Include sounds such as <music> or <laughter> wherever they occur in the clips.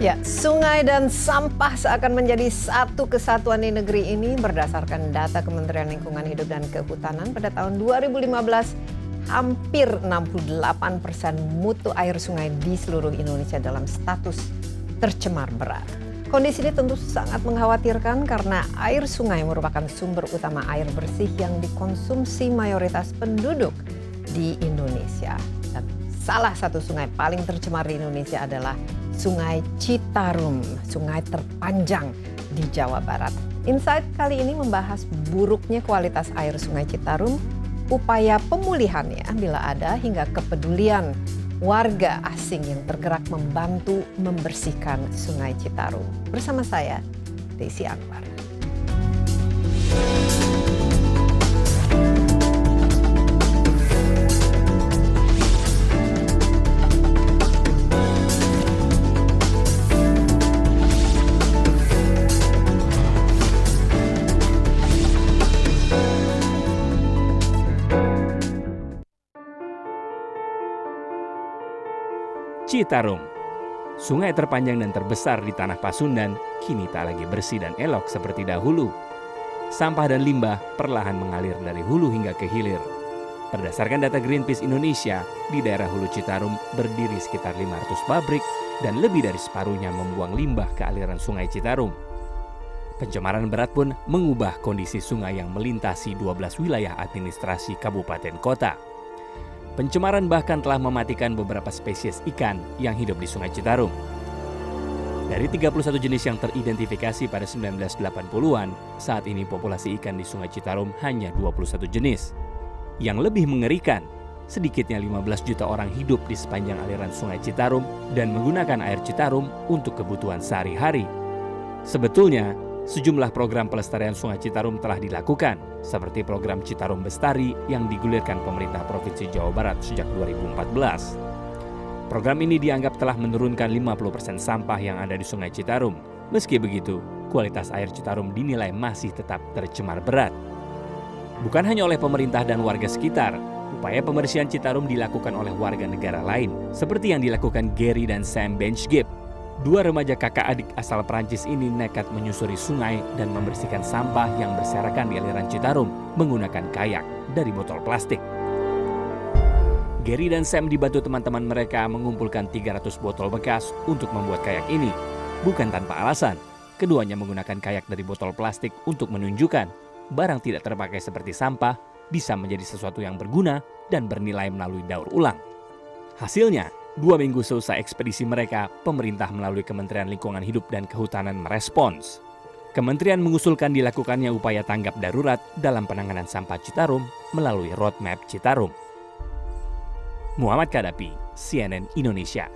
Ya, ya, sungai dan sampah seakan menjadi satu kesatuan di negeri ini berdasarkan data Kementerian Lingkungan Hidup dan Kehutanan pada tahun 2015 hampir 68 persen mutu air sungai di seluruh Indonesia dalam status tercemar berat. Kondisi ini tentu sangat mengkhawatirkan karena air sungai merupakan sumber utama air bersih yang dikonsumsi mayoritas penduduk di Indonesia. Dan salah satu sungai paling tercemar di Indonesia adalah Sungai Citarum, sungai terpanjang di Jawa Barat. Insight kali ini membahas buruknya kualitas air Sungai Citarum, upaya pemulihannya bila ada hingga kepedulian warga asing yang tergerak membantu membersihkan Sungai Citarum. Bersama saya Desi Anwar. Citarum. Sungai terpanjang dan terbesar di tanah Pasundan kini tak lagi bersih dan elok seperti dahulu. Sampah dan limbah perlahan mengalir dari hulu hingga ke hilir. Berdasarkan data Greenpeace Indonesia, di daerah hulu Citarum berdiri sekitar 500 pabrik dan lebih dari separuhnya membuang limbah ke aliran sungai Citarum. Pencemaran berat pun mengubah kondisi sungai yang melintasi 12 wilayah administrasi kabupaten kota. Pencemaran bahkan telah mematikan beberapa spesies ikan yang hidup di Sungai Citarum. Dari 31 jenis yang teridentifikasi pada 1980-an, saat ini populasi ikan di Sungai Citarum hanya 21 jenis. Yang lebih mengerikan, sedikitnya 15 juta orang hidup di sepanjang aliran Sungai Citarum dan menggunakan air Citarum untuk kebutuhan sehari-hari. Sebetulnya, sejumlah program pelestarian Sungai Citarum telah dilakukan, seperti program Citarum Bestari yang digulirkan pemerintah Provinsi Jawa Barat sejak 2014. Program ini dianggap telah menurunkan 50% sampah yang ada di Sungai Citarum. Meski begitu, kualitas air Citarum dinilai masih tetap tercemar berat. Bukan hanya oleh pemerintah dan warga sekitar, Upaya pembersihan Citarum dilakukan oleh warga negara lain, seperti yang dilakukan Gary dan Sam Benchgip dua remaja kakak adik asal Perancis ini nekat menyusuri sungai dan membersihkan sampah yang berserakan di aliran Citarum menggunakan kayak dari botol plastik. Gary dan Sam dibantu teman-teman mereka mengumpulkan 300 botol bekas untuk membuat kayak ini. Bukan tanpa alasan, keduanya menggunakan kayak dari botol plastik untuk menunjukkan barang tidak terpakai seperti sampah bisa menjadi sesuatu yang berguna dan bernilai melalui daur ulang. Hasilnya, Dua minggu selesai ekspedisi mereka, pemerintah melalui Kementerian Lingkungan Hidup dan Kehutanan merespons. Kementerian mengusulkan dilakukannya upaya tanggap darurat dalam penanganan sampah Citarum melalui roadmap Citarum. Muhammad Kadapi, CNN Indonesia.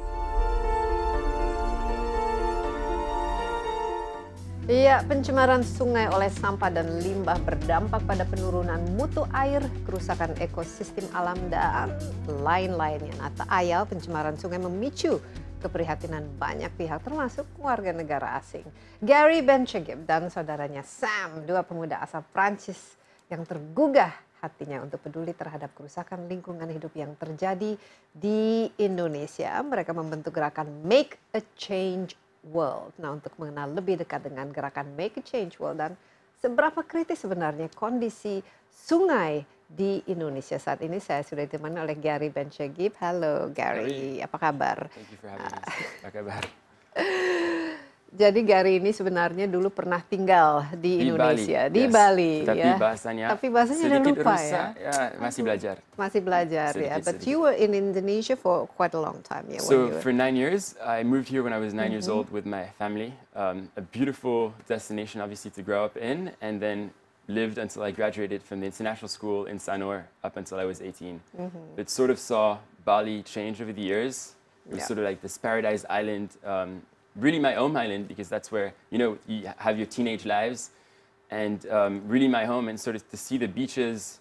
Iya, pencemaran sungai oleh sampah dan limbah berdampak pada penurunan mutu air, kerusakan ekosistem alam dan lain-lainnya. Nah, tak ayal pencemaran sungai memicu keprihatinan banyak pihak termasuk warga negara asing. Gary Benchegib dan saudaranya Sam, dua pemuda asal Prancis yang tergugah hatinya untuk peduli terhadap kerusakan lingkungan hidup yang terjadi di Indonesia. Mereka membentuk gerakan Make a Change world. Nah untuk mengenal lebih dekat dengan gerakan make a change world dan seberapa kritis sebenarnya kondisi sungai di Indonesia saat ini saya sudah ditemani oleh Gary Benchegib. Halo Gary, apa kabar? Thank you for having me. Apa kabar? <laughs> jadi Gary ini sebenarnya dulu pernah tinggal di, di Indonesia, Bali. di yes. Bali. Tapi ya. bahasanya, tapi bahasanya sedikit udah lupa rusak, ya. ya. Masih belajar. Masih belajar ya. sedikit, ya. But sedikit. you were in Indonesia for quite a long time. Yeah, so for nine years, I moved here when I was nine mm -hmm. years mm-hmm. old with my family. Um, a beautiful destination, obviously, to grow up in, and then lived until I graduated from the international school in Sanur up until I was 18. Mm -hmm. It sort of saw Bali change over the years. It was yeah. sort of like this paradise island um, really my home island because that's where you know you have your teenage lives, and um, really my home and sort of to see the beaches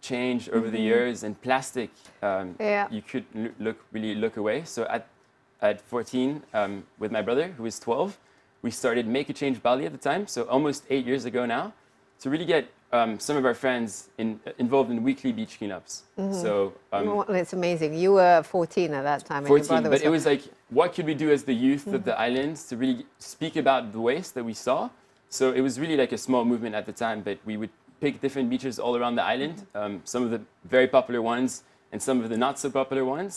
change over mm -hmm. the mm-hmm. years and plastic. Um, yeah. You could look really look away. So at at 14, um, with my brother who was 12, we started Make a Change Bali at the time. So almost eight years ago now, to really get um, some of our friends in, involved in weekly beach cleanups. Mm -hmm. So um, oh, well, it's amazing. You were 14 at that time. 14, but it was like, what could we do as the youth mm -hmm. of the mm-hmm. islands to really speak about the waste that we saw? So it was really like a small movement at the time, but we would pick different beaches all around the island, mm -hmm. um, some of the very popular ones and some of the not so popular ones.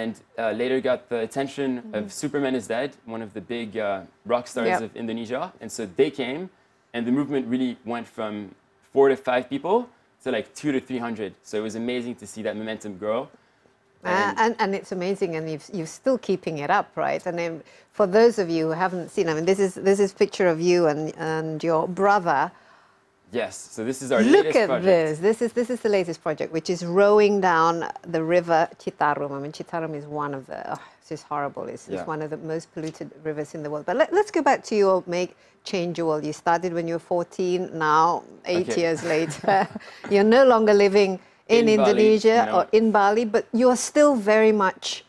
And uh, later got the attention of mm-hmm. Superman is Dead, one of the big uh, rock stars yep. of Indonesia. And so they came, and the movement really went from four to five people to like two to 300. So it was amazing to see that momentum grow. Ah, and, and, and, it's amazing, and you've, you're still keeping it up, right? And then for those of you who haven't seen, I mean, this is this is picture of you and and your brother. Yes. So this is our look at project. this. This is this is the latest project, which is rowing down the river Chitarum. I mean, Chitarum is one of the. Oh, it's just horrible. It's, yeah. it's, one of the most polluted rivers in the world. But let, us go back to your make change world. You started when you were 14. Now, eight okay. years <laughs> later, <laughs> you're no longer living in, in Indonesia Bali, no. or in Bali, but you're still very much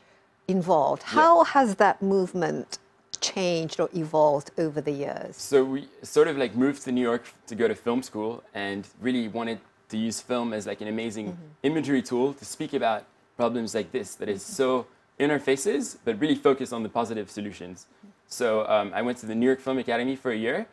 involved. How yeah. has that movement changed or evolved over the years? So we sort of like moved to New York to go to film school and really wanted to use film as like an amazing mm -hmm. imagery tool to speak about problems like this that is so interfaces, but really focus on the positive solutions. So um, I went to the New York Film Academy for a year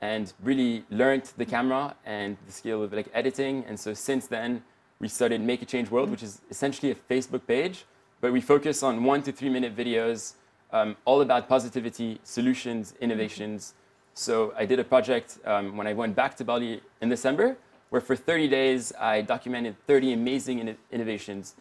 and really learned the camera and the skill of like editing. And so since then, we started Make a Change World, which is essentially a Facebook page, but we focus on one to three minute videos, um, all about positivity, solutions, innovations. So I did a project um, when I went back to Bali in December, where for 30 days, I documented 30 amazing in innovations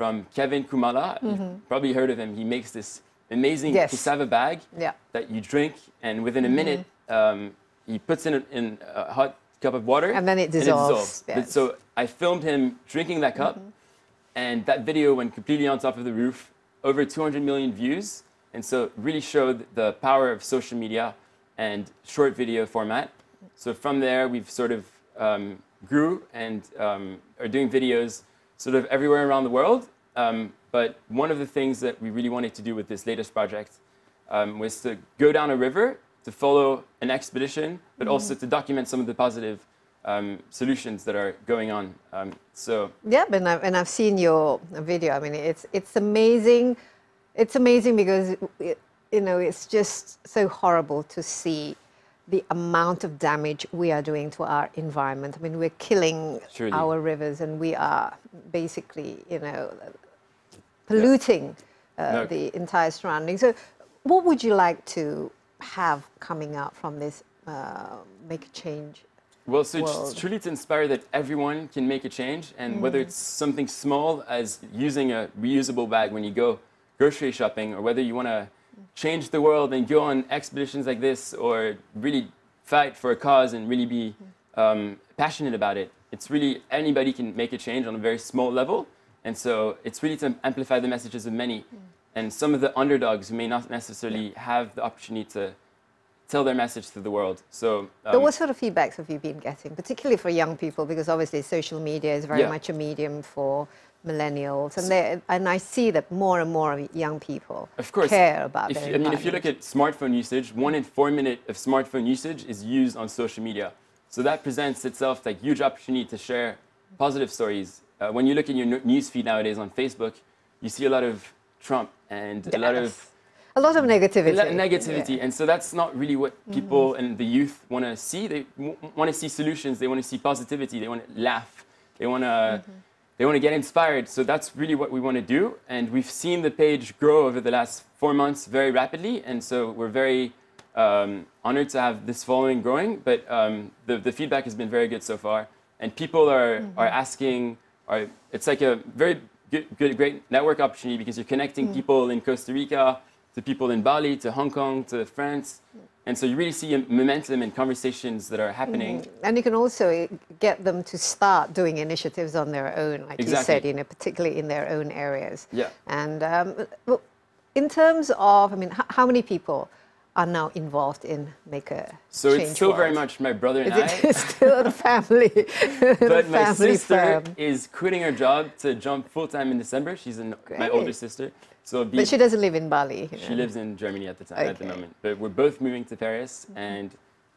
from Kevin Kumala. Mm-hmm. probably heard of him. He makes this amazing yes. cassava bag yeah. that you drink, and within a mm-hmm. minute, mm-hmm. um, he puts in a, in a, hot cup of water, and then it dissolves. It dissolves. Yes. So I filmed him drinking that cup, mm-hmm. and that video went completely on top of the roof, over 200 million views, and so it really showed the power of social media and short video format. So from there, we've sort of um, grew and um, are doing videos sort of everywhere around the world. Um, but one of the things that we really wanted to do with this latest project um, was to go down a river to follow an expedition, but mm. also to document some of the positive um, solutions that are going on. Um, so yeah, and I've, and I've seen your video. I mean, it's it's amazing. It's amazing because it, you know it's just so horrible to see the amount of damage we are doing to our environment. I mean, we're killing Surely. our rivers and we are basically, you know, polluting yeah. uh, no. the entire surrounding. So, what would you like to have coming out from this uh, make a change? Well, so it's truly to inspire that everyone can make a change, and mm. whether it's something small as using a reusable bag when you go grocery shopping, or whether you want to change the world and go on expeditions like this or really fight for a cause and really be um, passionate about it. It's really anybody can make a change on a very small level. And so it's really to amplify the messages of many and some of the underdogs who may not necessarily have the opportunity to tell their message to the world. So, um, what sort of feedbacks have you been getting, particularly for young people? Because obviously social media is very yeah. much a medium for millennials, and and I see that more and more young people of course, care about. If, I mean, if you look at smartphone usage, one in four minutes of smartphone usage is used on social media. So that presents itself like huge opportunity to share positive stories. Uh, when you look in your news feed nowadays on Facebook, you see a lot of Trump and yes. a lot of a lot of negativity. negativity, yeah. and so that's not really what mm-hmm. people mm -hmm. and the youth want to see. They want to see solutions. They want to see positivity. They want to laugh. They want to. Mm -hmm they want to get inspired. So that's really what we want to do. And we've seen the page grow over the last four months very rapidly. And so we're very um, honored to have this following growing. But um, the, the feedback has been very good so far. And people are, mm -hmm. are asking, are, it's like a very good, good, great network opportunity because you're connecting mm -hmm. people in Costa Rica to people in Bali, to Hong Kong, to France, mm. And so you really see momentum in conversations that are happening. Mm. And you can also eh, get them to start doing initiatives on their own, like exactly. you said, you know, particularly in their own areas. Yeah. And um, in terms of, I mean, how many people are now involved in make a so it's still world. very much my brother and I. It's <laughs> still the family. <laughs> but family my sister firm. is quitting her job to jump full time in December. She's an, my older sister, so be, but she doesn't live in Bali. She know? lives in Germany at the time okay. at the moment. But we're both moving to Paris mm -hmm. and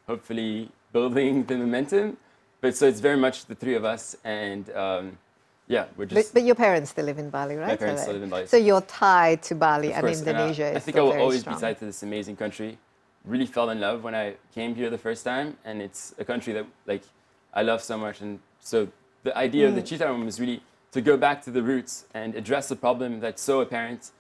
hopefully building <laughs> the momentum. But so it's very much the three of us and. Um, yeah, we're just. But, but, your parents still live in Bali, right? My parents still live in Bali. So you're tied to Bali of and course, Indonesia. And I, I, think I will always strong. be tied to this amazing country. Really fell in love when I came here the first time, and it's a country that like I love so much. And so the idea mm. of the mm. Cheetah Room was really to go back to the roots and address a problem that's so apparent.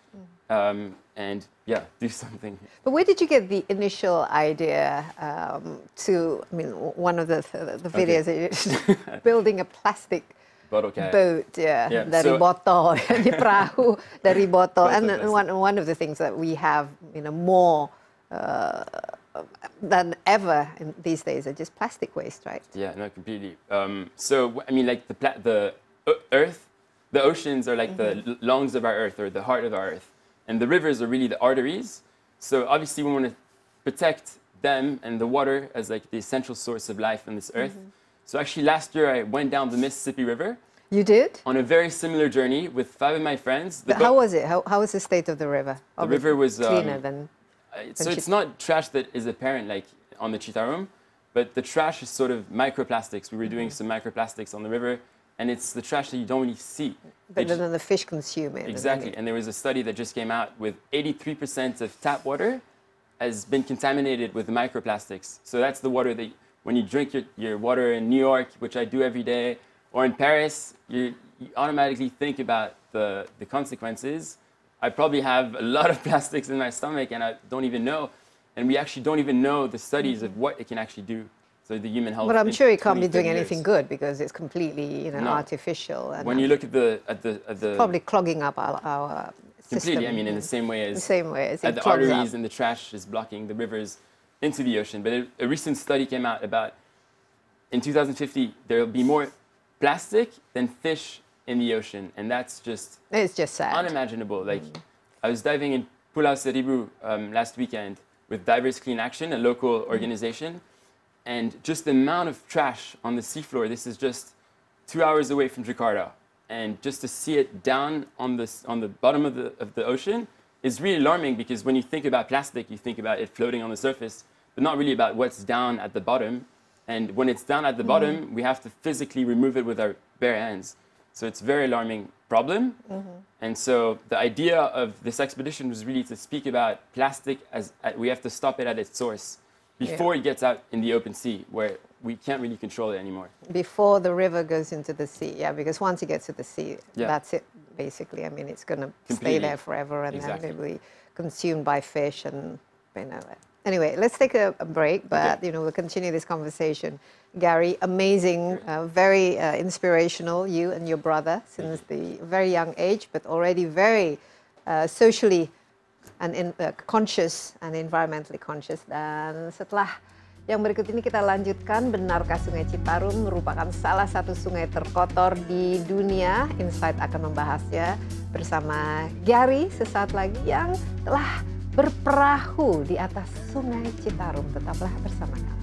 Mm. Um, and yeah, <laughs> do something. But where did you get the initial idea um, to? I mean, one of the the, the videos okay. <laughs> building a plastic bottle cap. Boat, yeah, yeah. dari so, botol, jadi <laughs> perahu <laughs> dari botol. and one, one of the things that we have, you know, more uh, than ever in these days are just plastic waste, right? Yeah, no, completely. Um, so I mean, like the pla- the uh, earth, the oceans are like mm -hmm. the mm-hmm. lungs of our earth or the heart of our earth, and the rivers are really the arteries. So obviously, we want to protect them and the water as like the essential source of life on this earth. Mm -hmm. So actually last year I went down the Mississippi River. You did? On a very similar journey with five of my friends. The how was it? How, how was the state of the river? The Obviously river was... Um, cleaner um, than... So than it's not trash that is apparent like on the Chitarum, but the trash is sort of microplastics. We were doing mm. some microplastics on the river and it's the trash that you don't really see. But then the fish consume it. Exactly. And there was a study that just came out with 83% of tap water has been contaminated with microplastics. So that's the water that when you drink your, your water in New York, which I do every day, or in Paris, you, you automatically think about the, the consequences. I probably have a lot of <laughs> plastics in my stomach and I don't even know. And we actually don't even know the studies of what it can actually do. So the human health. But I'm sure it can't be doing years. anything good because it's completely, you know, no. artificial. And when you look at the at the at the probably clogging up our, our completely. I mean, in the same way as the same way as the arteries up. and the trash is blocking the rivers into the ocean. But a, a recent study came out about in 2050 there will be more plastic than fish in the ocean, and that's just it's just sad, unimaginable. Mm. Like mm. I was diving in Pulau Seribu um, last weekend with Divers Clean Action, a local mm. organization, and just the amount of trash on the seafloor. This is just two hours away from Jakarta, and just to see it down on the on the bottom of the of the ocean is really alarming because when you think about plastic, you think about it floating on the surface, but not really about what's down at the bottom. And when it's down at the mm. bottom, we have to physically remove it with our bare hands. So it's a very alarming problem. Mm-hmm. And so the idea of this expedition was really to speak about plastic as uh, we have to stop it at its source before yeah. it gets out in the open sea where we can't really control it anymore. Before the river goes into the sea, yeah, because once it gets to the sea, yeah. that's it basically. I mean, it's going to stay there forever and exactly. then it'll be consumed by fish and you know, Anyway, let's take a, break, but okay. you know we'll continue this conversation. Gary, amazing, uh, very uh, inspirational. You and your brother since the very young age, but already very uh, socially and in, uh, conscious and environmentally conscious. Dan setelah yang berikut ini kita lanjutkan, benarkah Sungai Citarum merupakan salah satu sungai terkotor di dunia? Insight akan membahasnya bersama Gary sesaat lagi yang telah berperahu di atas Sungai Citarum. Tetaplah bersama kami.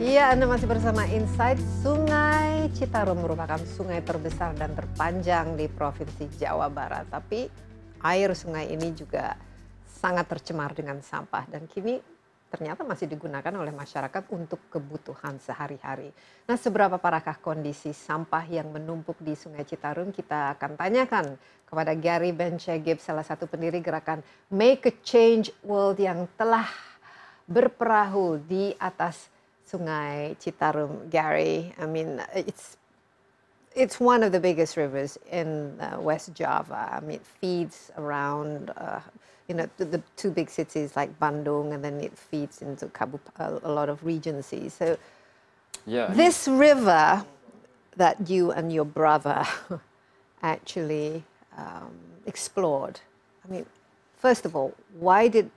Ya, Anda masih bersama Insight. Sungai Citarum merupakan sungai terbesar dan terpanjang di Provinsi Jawa Barat. Tapi air sungai ini juga sangat tercemar dengan sampah dan kini ternyata masih digunakan oleh masyarakat untuk kebutuhan sehari-hari. Nah, seberapa parahkah kondisi sampah yang menumpuk di Sungai Citarum? Kita akan tanyakan kepada Gary Benchegib, salah satu pendiri gerakan Make a Change World yang telah berperahu di atas Sungai Citarum. Gary, I mean, it's it's one of the biggest rivers in uh, West Java. I mean, it feeds around, uh, you know, the, the, two big cities like Bandung, and then it feeds into Kabup a, lot of regencies. So, yeah, this yeah. river that you and your brother <laughs> actually um, explored. I mean, first of all, why did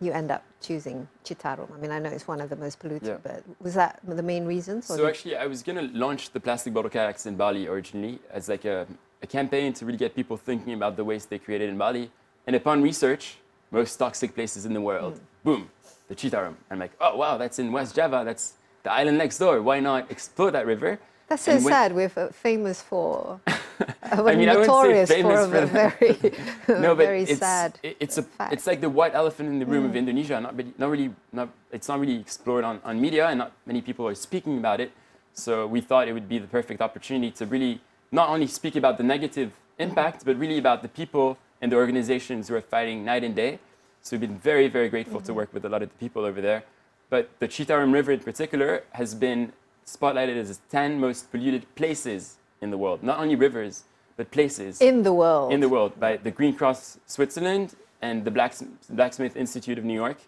you end up choosing Chitarum? I mean, I know it's one of the most polluted, yeah. but was that the main reason? So actually, I was going to launch the plastic bottle kayaks in Bali originally as like a, a, campaign to really get people thinking about the waste they created in Bali. And upon research, most toxic places in the world, mm. boom, the Chitarum. I'm like, oh, wow, that's in West Java. That's the island next door. Why not explore that river? That's so sad. We're famous for <laughs> I mean, I wouldn't say famous for, for very, <laughs> <laughs> no, but very it's, sad. it's a, fact. it's like the white elephant in the room mm. of Indonesia. Not, not really, not, it's not really explored on, on media, and not many people are speaking about it. So we thought it would be the perfect opportunity to really not only speak about the negative impact, but really about the people and the organizations who are fighting night and day. So we've been very, very grateful mm -hmm. to mm-hmm. work with a lot of the people over there. But the Chitarim River in particular has been spotlighted as the 10 most polluted places in the world. Not only rivers, but places. In the world. In the world, by the Green Cross Switzerland and the Blacksmith Institute of New York.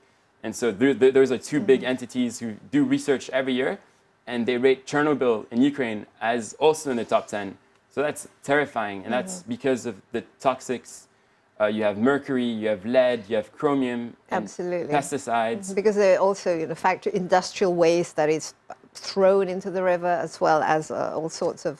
And so those are 2 mm big entities who do research every year, and they rate Chernobyl in Ukraine as also in the top 10. So that's terrifying, and that's mm -hmm. because of the toxics. Uh, you have mercury, you have lead, you have chromium, absolutely pesticides. Mm-hmm. Because they're also you know factory industrial waste that is thrown into the river, as well as uh, all sorts of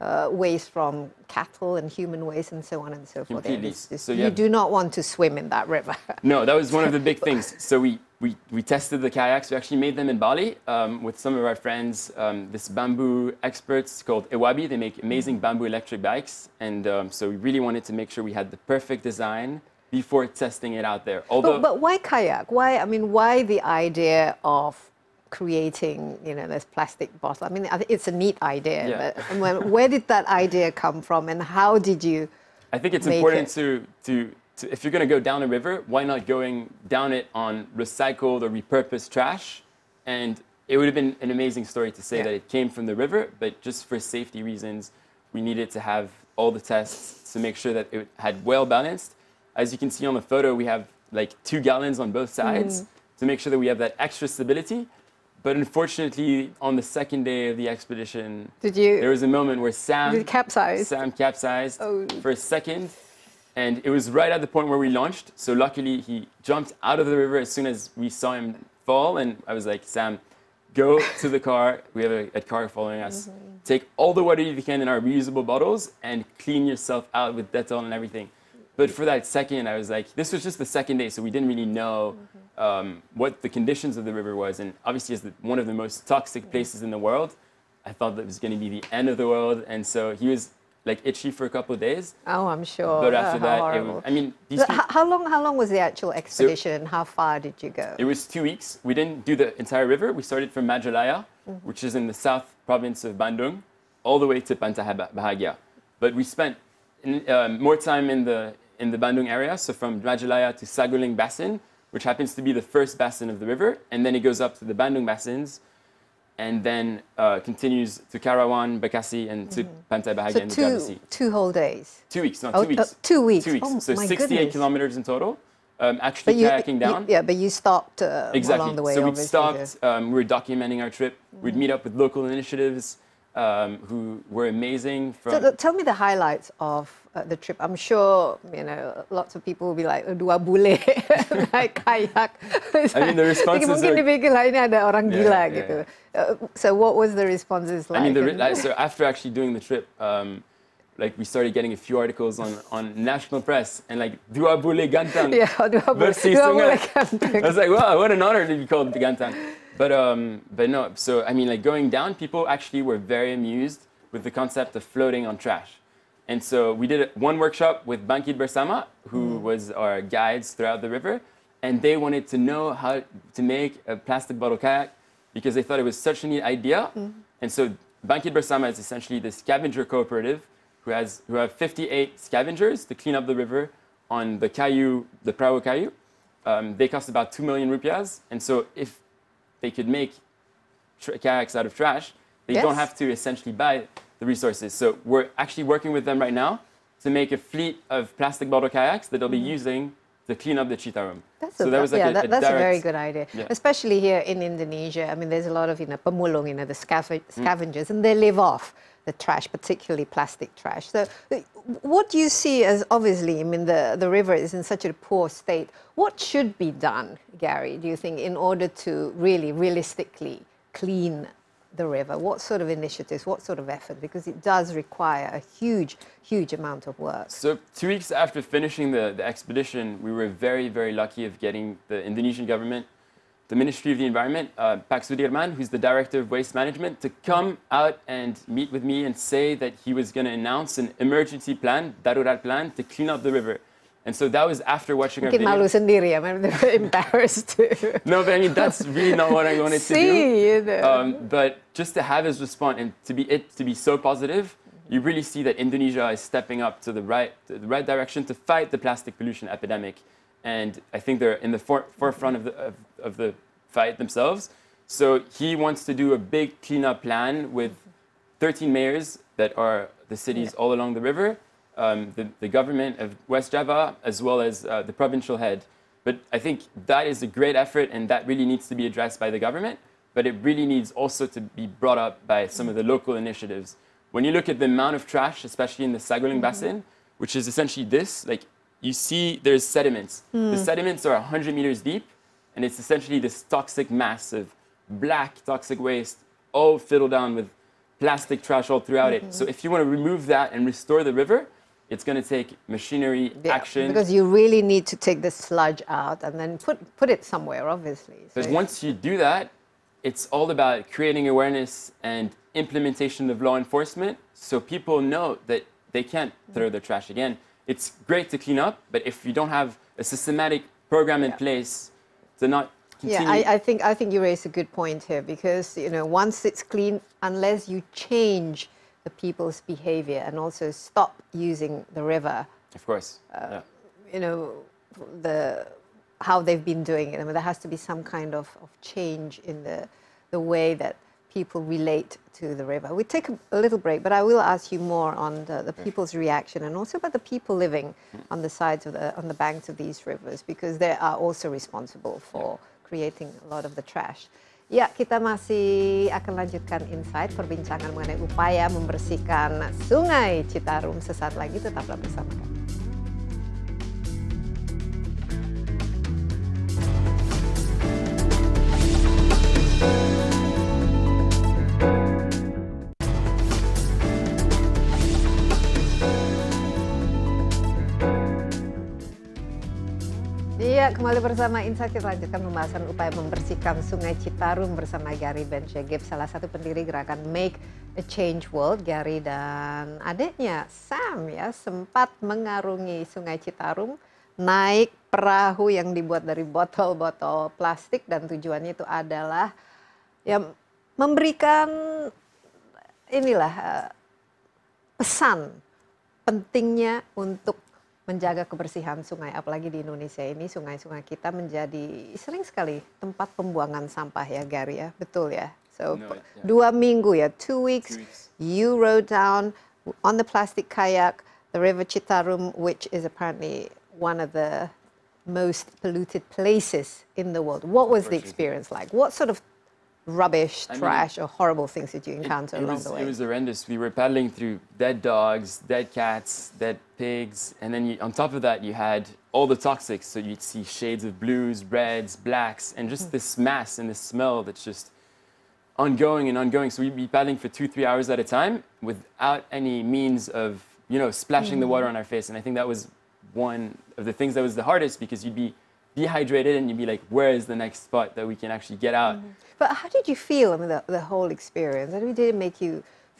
uh, waste from cattle and human waste and so on and so forth. It's, it's, so, yeah. You do not want to swim in that river. no, that was one of the big <laughs> things. So we, we, we tested the kayaks. We actually made them in Bali um, with some of our friends, um, this bamboo experts called Ewabi. They make amazing bamboo electric bikes. And um, so we really wanted to make sure we had the perfect design before testing it out there. Although, but, but why kayak? Why, I mean, why the idea of creating, you know, this plastic bottle. I mean, it's a neat idea, yeah. but where did that idea come from and how did you? I think it's important it? to, to, to, if you're going to go down a river, why not going down it on recycled or repurposed trash? And it would have been an amazing story to say yeah. that it came from the river, but just for safety reasons, we needed to have all the tests to make sure that it had well balanced. As you can see on the photo, we have like two gallons on both sides mm. to make sure that we have that extra stability. But unfortunately, on the second day of the expedition, did you? There was a moment where Sam capsized. Sam capsized oh. for a second, and it was right at the point where we launched. So luckily, he jumped out of the river as soon as we saw him fall, and I was like, Sam, go to the car. We have a, a car following us. Mm -hmm. Take all the water you can in our reusable bottles and clean yourself out with Dettol and everything. But for that second, I was like, this was just the second day, so we didn't really know mm -hmm um, what the conditions of the river was, and obviously it's one of the most toxic places in the world. I thought that was going to be the end of the world, and so he was like itchy for a couple of days. Oh, I'm sure. But after oh, that, was, I mean, two, how long? How long was the actual expedition, so and how far did you go? It was two weeks. We didn't do the entire river. We started from Majalaya, mm -hmm. which is in the south province of Bandung, all the way to Bahagia. But we spent in, uh, more time in the in the Bandung area, so from Majalaya to Saguling Basin which happens to be the first basin of the river, and then it goes up to the Bandung basins, and then uh, continues to Karawan, Bekasi, and to mm-hmm. Pantai Bahagia so and the Two whole days. Two weeks, not oh, two weeks. Uh, two weeks. Two weeks. Oh, so 68 goodness. kilometers in total. Um, actually but kayaking down. You, yeah, but you stopped uh, exactly. along the way. So we stopped. Um, we were documenting our trip. Mm-hmm. We'd meet mm-hmm. up with local initiatives um, who were amazing. From... so tell me the highlights of uh, the trip. I'm sure you know lots of people will be like dua bule <laughs> kayak. I mean the <laughs> responses. Mungkin are... dipikir ada orang gila gitu. Uh, so what was the responses like? I mean the re- like, so after actually doing the trip. Um, like we started getting a few articles on, on national press and like Dua Bule Gantang <laughs> yeah, Dua Bule, Dua Bule Gantang. I was like, wow, what an honor to be called Gantang. But um, but no. So I mean, like going down, people actually were very amused with the concept of floating on trash. And so we did one workshop with Bankid Bersama, who mm. was our guides throughout the river, and they wanted to know how to make a plastic bottle kayak because they thought it was such a neat idea. Mm. And so Bankid Bersama is essentially the scavenger cooperative who has who have 58 scavengers to clean up the river on the Caillou, the Prao Caillou. Um, they cost about two million rupees. and so if they could make kayaks out of trash. They yes. don't have to essentially buy the resources. So we're actually working with them right now to make a fleet of plastic bottle kayaks that they'll be mm-hmm. using to clean up the Citarum. That's so a, that was like yeah, a, a that's direct, a very good idea, yeah. especially here in Indonesia. I mean, there's a lot of you know pemulung, you know, the mm. scavengers, mm. and they live off the trash, particularly plastic trash. So, what do you see as obviously, I mean, the, the river is in such a poor state. What should be done, Gary, do you think, in order to really realistically clean the river? What sort of initiatives, what sort of effort? Because it does require a huge, huge amount of work. So two weeks after finishing the, the expedition, we were very, very lucky of getting the Indonesian government the Ministry of the Environment, uh, Pak Sudirman, who's the director of waste management, to come out and meet with me and say that he was going to announce an emergency plan, darurat plan, to clean up the river. And so that was after watching Mungkin our video. malu sendiri, I'm <laughs> embarrassed <laughs> no, but I mean, that's really not what I wanted to <laughs> do. You know. um, but just to have his response and to be it to be so positive, you really see that Indonesia is stepping up to the right, to the right direction to fight the plastic pollution epidemic and I think they're in the for- forefront of the, of, of the fight themselves. So he wants to do a big cleanup plan with 13 mayors that are the cities yeah. all along the river, um, the, the government of West Java, as well as uh, the provincial head. But I think that is a great effort, and that really needs to be addressed by the government. But it really needs also to be brought up by some of the local initiatives. When you look at the amount of trash, especially in the Sagoling mm-hmm. Basin, which is essentially this, like you see there's sediments. Mm. The hmm. sediments are 100 meters deep, and it's essentially this toxic mass of black toxic waste, all fiddled down with plastic trash all throughout mm -hmm. it. So mm-hmm. if you want to remove that and restore the river, it's going to take machinery yeah, action. Because you really need to take the sludge out and then put, put it somewhere, obviously. Because once you do that, it's all about creating awareness and implementation of law enforcement so people know that they can't throw mm. their trash again it's great to clean up, but if you don't have a systematic program in yeah. place to not continue. Yeah, I, I, think I think you raise a good point here because you know once it's clean, unless you change the people's behavior and also stop using the river. Of course. Uh, yeah. You know the how they've been doing it. I mean, there has to be some kind of, of change in the the way that people relate to the river. We take a, little break, but I will ask you more on the, the people's reaction and also about the people living hmm. on the sides of the on the banks of these rivers because they are also responsible for creating a lot of the trash. Ya, kita masih akan lanjutkan insight perbincangan mengenai upaya membersihkan Sungai Citarum sesaat lagi tetaplah bersama kami. Kembali bersama Insight kita lanjutkan pembahasan upaya membersihkan Sungai Citarum bersama Gary Benchegib, salah satu pendiri gerakan Make a Change World. Gary dan adiknya Sam ya sempat mengarungi Sungai Citarum naik perahu yang dibuat dari botol-botol plastik dan tujuannya itu adalah ya memberikan inilah eh, pesan pentingnya untuk menjaga kebersihan sungai apalagi di indonesia ini sungai sungai kita menjadi sering sekali tempat pembuangan sampah ya gary ya betul ya so no, dua minggu ya two weeks, two weeks you rode down on the plastic kayak the river citarum which is apparently one of the most polluted places in the world what was the experience like what sort of rubbish, I trash, mean, or horrible things that you encounter it, it along was, the way? It was horrendous. We were paddling through dead dogs, dead cats, dead pigs, and then you, on top of that, you had all the toxics. So you'd see shades of blues, reds, blacks, and just mm. this mass and this smell that's just ongoing and ongoing. So we'd be paddling for two, three hours at a time without any means of, you know, splashing mm. the hmm. water on our face. And I think that was one of the things that was the hardest because you'd be Dehydrated, and you'd be like, where is the next spot that we can actually get out? Mm -hmm. But how did you feel, I mean, the, the whole experience? I mean, did it make you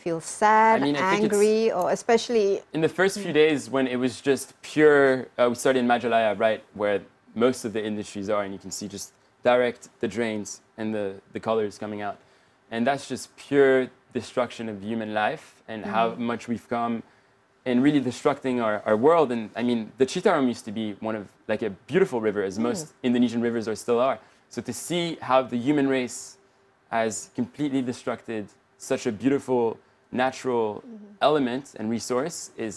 feel sad, I mean, I angry, or especially... In the first few mm. days when it was just pure... Uh, we started in Majalaya, right, where most of the industries are, and you can see just direct the drains and the, the colors coming out. And that's just pure destruction of human life and mm -hmm. how mm-hmm. much we've come and really destructing our, our world. And I mean, the Citarum used to be one of like a beautiful river, as mm. most Indonesian rivers are still are. So to see how the human race has completely destructed such a beautiful natural mm -hmm. element and resource is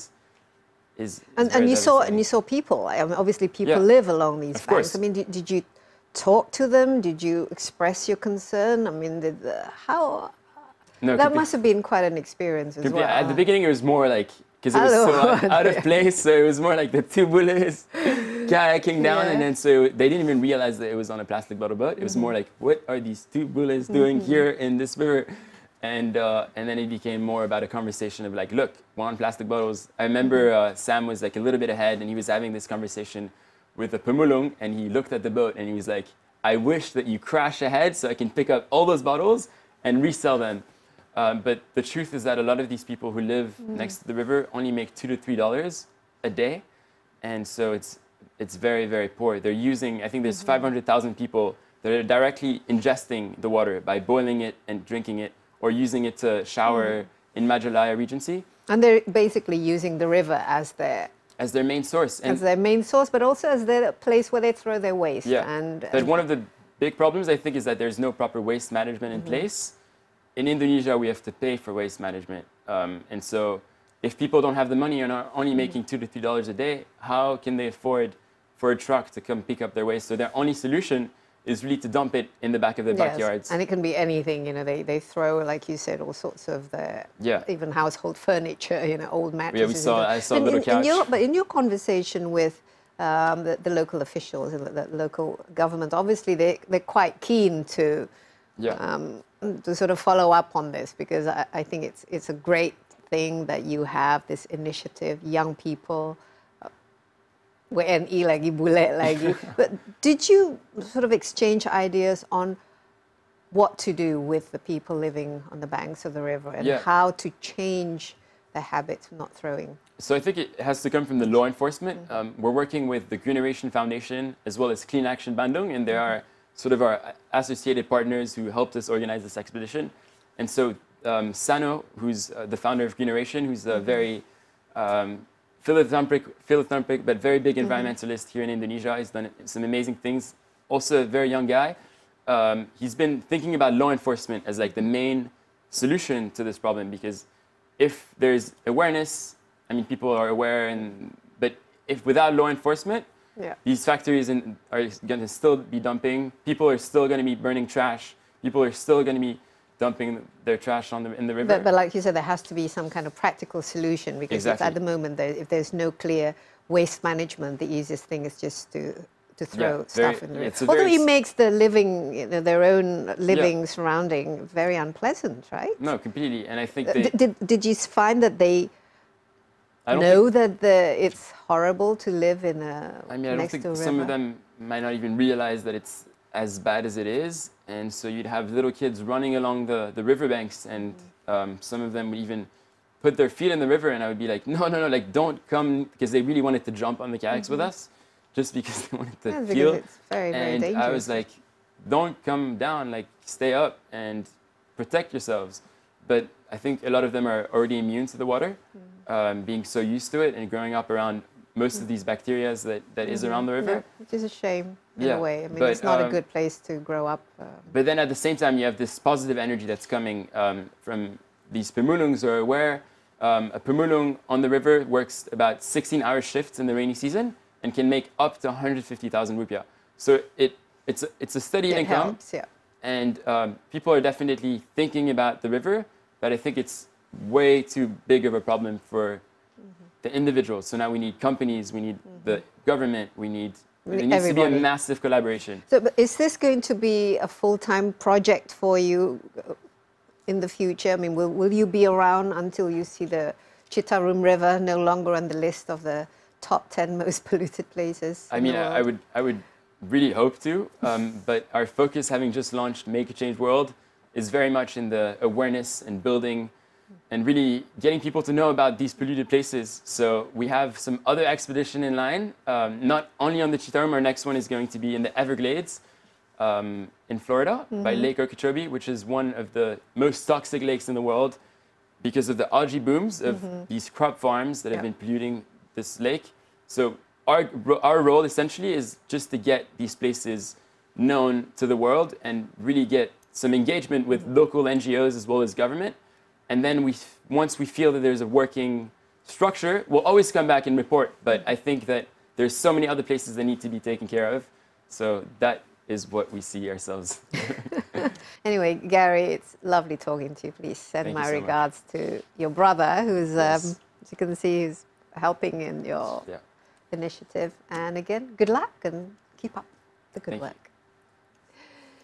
is, is and, and you saw and you saw people I mean, obviously people yeah. live along these of banks course. i mean did, did, you talk to them did you express your concern i mean did the, how no, that must be, have been quite an experience as well. Be, at the beginning, it was more like because it was so like, out of <laughs> place. So it was more like the bullets kayaking down, yeah. and then so they didn't even realize that it was on a plastic bottle boat. It was mm -hmm. more mm-hmm. like, what are these bullets doing mm -hmm. here in this river? And uh, and then it became more about a conversation of like, look, we're on plastic bottles. I remember mm-hmm. uh, Sam was like a little bit ahead, and he was having this conversation with the pumulung, and he looked at the boat, and he was like, I wish that you crash ahead so I can pick up all those bottles and resell them. Um, but the truth is that a lot of these people who live mm. next to the river only make two to three dollars a day, and so it's it's very very poor. They're using I think there's mm-hmm. people that are directly ingesting the water by boiling it and drinking it or using it to shower mm. in Majalaya Regency. And they're basically using the river as their as their main source. And as their main source, but also as the place where they throw their waste. Yeah. And, and but one of the big problems I think is that there's no proper waste management in mm-hmm. place in Indonesia, we have to pay for waste management. Um, and so if people don't have the money and are only mm-hmm. making two to three dollars a day, how can they afford for a truck to come pick up their waste? So their only solution is really to dump it in the back of their yes. backyards. And it can be anything, you know, they, they throw, like you said, all sorts of the, yeah. even household furniture, you know, old mattresses. Yeah, we saw, I saw a little in, couch. In your, but in your conversation with um, the, the, local officials and the, the, local government, obviously they, they're quite keen to yeah. um, to sort of follow up on this because I, I, think it's it's a great thing that you have this initiative, young people. Uh, WNI lagi, bullet lagi. <laughs> But did you sort of exchange ideas on what to do with the people living on the banks of the river and yeah. how to change their habits of not throwing? So I think it has to come from the law enforcement. Mm -hmm. um, we're working with the Green Foundation as well as Clean Action Bandung, and there mm -hmm. are sort of our associated partners who helped us organize this expedition. And so um, Sano, who's uh, the founder of Greeneration, who's a mm-hmm. very um, philanthropic, philanthropic but very big mm-hmm. environmentalist mm -hmm. here in Indonesia, he's done some amazing things. Also a very young guy. Um, he's been thinking about law enforcement as like the main solution to this problem because if there's awareness, I mean, people are aware, and but if without law enforcement, yeah. These factories in, are going to still be dumping. People are still going to be burning trash. People are still going to be dumping their trash on the, in the river. But, but, like you said, there has to be some kind of practical solution because exactly. at the moment, there, if there's no clear waste management, the easiest thing is just to to throw yeah, stuff in the river. Although it makes the living, you know, their own living yeah. surrounding very unpleasant, right? No, completely. And I think uh, they, did, did you find that they I don't know that the, it's horrible to live in a. I mean, I don't think some river. of them might not even realize that it's as bad as it is, and so you'd have little kids running along the the riverbanks, and mm. um, some of them would even put their feet in the river, and I would be like, no, no, no, like don't come, because they really wanted to jump on the kayaks mm -hmm. with mm-hmm. us, just because <laughs> they wanted to yeah, feel. It's very, very and dangerous. I was like, don't come down, like stay up and protect yourselves but I think a lot of them are already immune to the water, mm-hmm. um, being so used to it and growing up around most of these bacteria that, that mm -hmm. is mm-hmm. around the river. Yeah, which is a shame in yeah. a way. I mean, but, it's not um, a good place to grow up. Um. But then at the same time, you have this positive energy that's coming um, from these pumulungs are aware. Um, a pemulung on the river works about 16 hour shifts in the rainy season and can make up to 150,000 rupiah. So it, it's, a, it's a steady it income. Helps, yeah. And um, people are definitely thinking about the river but I think it's way too big of a problem for mm-hmm. the individuals. So now we need companies, we need mm-hmm. the government, we need there needs Everybody. to be a massive collaboration. So, is this going to be a full-time project for you uh, in the future? I mean, will, will you be around until you see the Chittaroom River no longer on the list of the top 10 most <laughs> polluted places? I mean, I, I, would, I would really hope to, um, but our focus, having just launched Make a Change World, is very much in the awareness and building and really getting people to know about these polluted places. So we have some other expedition in line, um, not only on the Chitarum, our next one is going to be in the Everglades um, in Florida mm -hmm. by mm-hmm. Lake Okeechobee, which is one of the most toxic lakes in the world because of the algae booms of mm -hmm. these crop farms that have yeah. been polluting this lake. So our, our role essentially is just to get these places known to the world and really get some engagement with local NGOs as well as government. And then we, once we feel that there's a working structure, we'll always come back and report. But I think that there's so many other places that need to be taken care of. So that is what we see ourselves. <laughs> anyway, Gary, it's lovely talking to you. Please send Thank my so regards much. to your brother, who's, um, yes. um, as you can see, he's helping in your yeah. initiative. And again, good luck and keep up the good Thank work. You.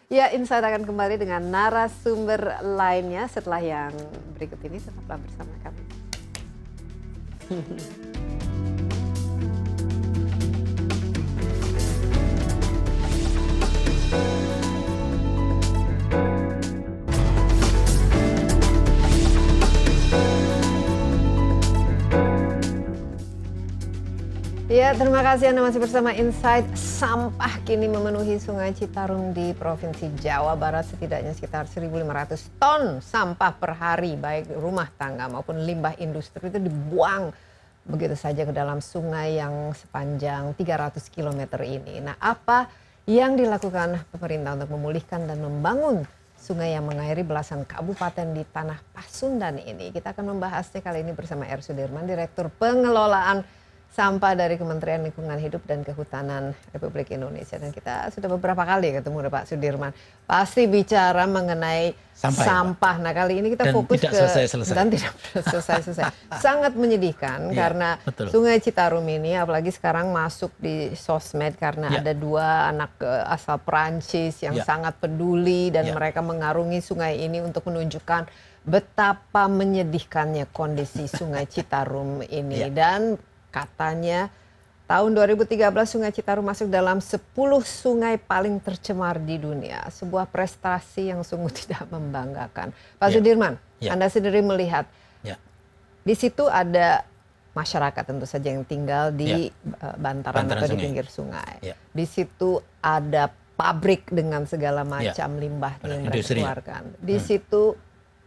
Ya, Insight akan kembali dengan narasumber lainnya setelah yang berikut ini. Tetaplah bersama kami. <laughs> Ya, terima kasih Anda masih bersama Insight. Sampah kini memenuhi Sungai Citarum di Provinsi Jawa Barat setidaknya sekitar 1.500 ton sampah per hari, baik rumah tangga maupun limbah industri itu dibuang begitu saja ke dalam sungai yang sepanjang 300 km ini. Nah, apa yang dilakukan pemerintah untuk memulihkan dan membangun sungai yang mengairi belasan kabupaten di tanah Pasundan ini? Kita akan membahasnya kali ini bersama R. Sudirman, Direktur Pengelolaan sampah dari Kementerian Lingkungan Hidup dan Kehutanan Republik Indonesia dan kita sudah beberapa kali ketemu dengan Pak Sudirman pasti bicara mengenai sampah. Ya, sampah. Ya, nah kali ini kita dan fokus tidak ke selesai, selesai. dan tidak <laughs> selesai selesai sangat menyedihkan ya, karena betul. Sungai Citarum ini apalagi sekarang masuk di sosmed karena ya. ada dua anak eh, asal Perancis yang ya. sangat peduli dan ya. mereka mengarungi sungai ini untuk menunjukkan betapa menyedihkannya kondisi Sungai Citarum ini ya. dan katanya tahun 2013 Sungai Citarum masuk dalam 10 sungai paling tercemar di dunia. Sebuah prestasi yang sungguh <laughs> tidak membanggakan. Pak yeah. Sudirman, yeah. Anda sendiri melihat yeah. di situ ada masyarakat tentu saja yang tinggal di yeah. Ya. bantaran, bantaran atau sungai. di pinggir sungai. Yeah. Di situ ada pabrik dengan segala ya. macam yeah. limbah yang mereka keluarkan. Di hmm. situ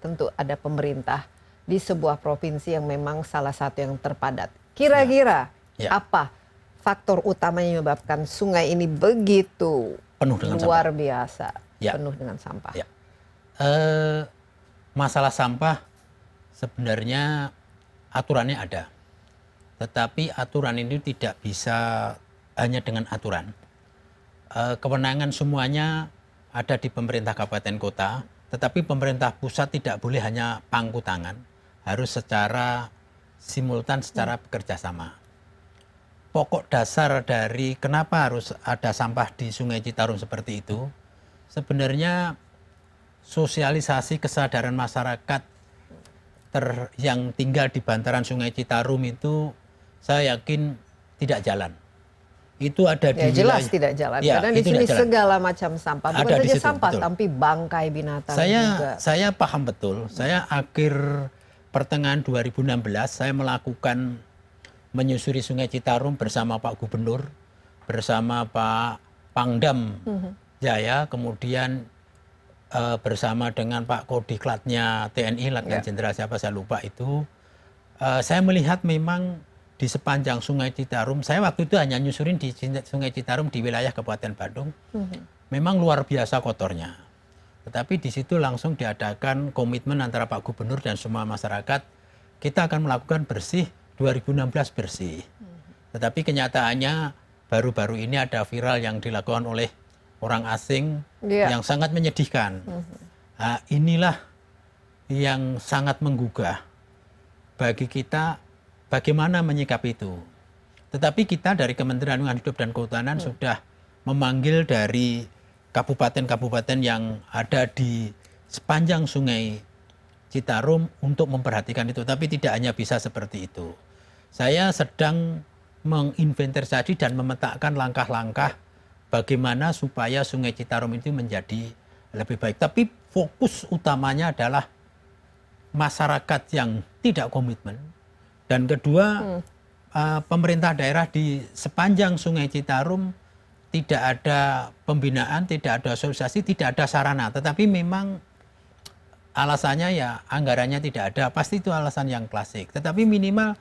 tentu ada pemerintah di sebuah provinsi yang memang salah satu yang terpadat kira kira ya. Ya. apa faktor utama yang menyebabkan sungai ini begitu luar biasa penuh dengan sampah ya. eh, masalah sampah sebenarnya aturannya ada tetapi aturan ini tidak bisa hanya dengan aturan. Eh, kewenangan semuanya ada di pemerintah kabupaten kota, tetapi pemerintah pusat tidak boleh hanya pangku tangan, harus secara simultan secara bekerja sama. Pokok dasar dari kenapa harus ada sampah di Sungai Citarum seperti itu, sebenarnya sosialisasi kesadaran masyarakat ter, yang tinggal di bantaran Sungai Citarum itu saya yakin tidak jalan. Itu ada ya, di jelas wilayah. tidak jalan. Ya, Karena di sini jalan. segala macam sampah, bukan ada saja sampah, betul. tapi bangkai binatang saya, juga. Saya paham betul. Saya akhir pertengahan 2016 saya melakukan menyusuri Sungai Citarum bersama Pak Gubernur, bersama Pak Pangdam mm-hmm. Jaya, kemudian e, bersama dengan Pak Kodiklatnya TNI, Latihan yeah. Jenderal siapa saya lupa itu. E, saya melihat memang di sepanjang Sungai Citarum, saya waktu itu hanya nyusurin di Sungai Citarum di wilayah Kabupaten Bandung, mm-hmm. memang luar biasa kotornya. Tetapi di situ langsung diadakan komitmen antara Pak Gubernur dan semua masyarakat, kita akan melakukan bersih 2016 bersih. Hmm. Tetapi kenyataannya baru-baru ini ada viral yang dilakukan oleh orang asing yeah. yang sangat menyedihkan. Hmm. Nah, inilah yang sangat menggugah bagi kita bagaimana menyikap itu. Tetapi kita dari Kementerian Lingkungan Hidup dan Kehutanan hmm. sudah memanggil dari kabupaten-kabupaten yang ada di sepanjang sungai Citarum untuk memperhatikan itu, tapi tidak hanya bisa seperti itu. Saya sedang menginventarisasi dan memetakan langkah-langkah bagaimana supaya Sungai Citarum itu menjadi lebih baik. Tapi fokus utamanya adalah masyarakat yang tidak komitmen dan kedua hmm. Uh, pemerintah daerah di sepanjang Sungai Citarum tidak ada pembinaan, tidak ada sosialisasi, tidak ada sarana. Tetapi memang alasannya ya anggarannya tidak ada. Pasti itu alasan yang klasik. Tetapi minimal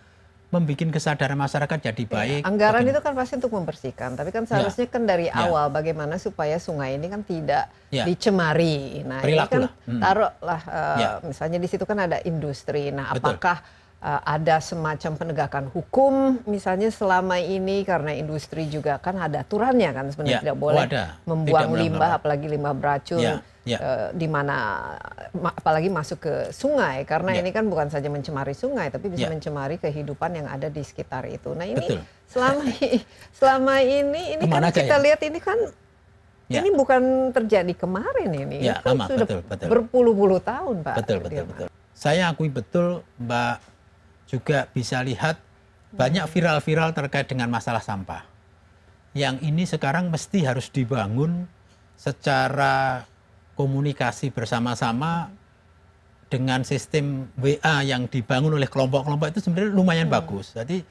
membuat kesadaran masyarakat jadi iya, baik. Ya, anggaran bagaimana? itu kan pasti untuk membersihkan, tapi kan ya. seharusnya ya. kan dari ya. awal bagaimana supaya sungai ini kan tidak ya. dicemari. Nah, Perilaku ini kan Hmm. taruhlah uh, ya. misalnya di situ kan ada industri. Nah, Betul. apakah Eh, ada semacam penegakan hukum misalnya selama ini karena industri juga kan ada aturannya kan sebenarnya ya, tidak boleh membuang limbah apalagi limbah beracun ya, ya. Eh, di mana apalagi masuk ke sungai karena ini kan bukan saja mencemari sungai tapi bisa mencemari kehidupan yang ada di sekitar itu. Nah ini Betul. selama <laughs> selama ini ini kan Kemana kan kita ya? lihat ini kan Ya. Ini bukan terjadi kemarin ini, ya, ini kan sudah berpuluh-puluh tahun, Pak. Betul, betul, gitu, betul. Saya akui betul, Mbak juga bisa lihat banyak viral-viral terkait dengan masalah sampah. Yang ini sekarang mesti harus dibangun secara komunikasi bersama-sama dengan sistem WA yang dibangun oleh kelompok-kelompok itu sebenarnya lumayan hmm. bagus. Jadi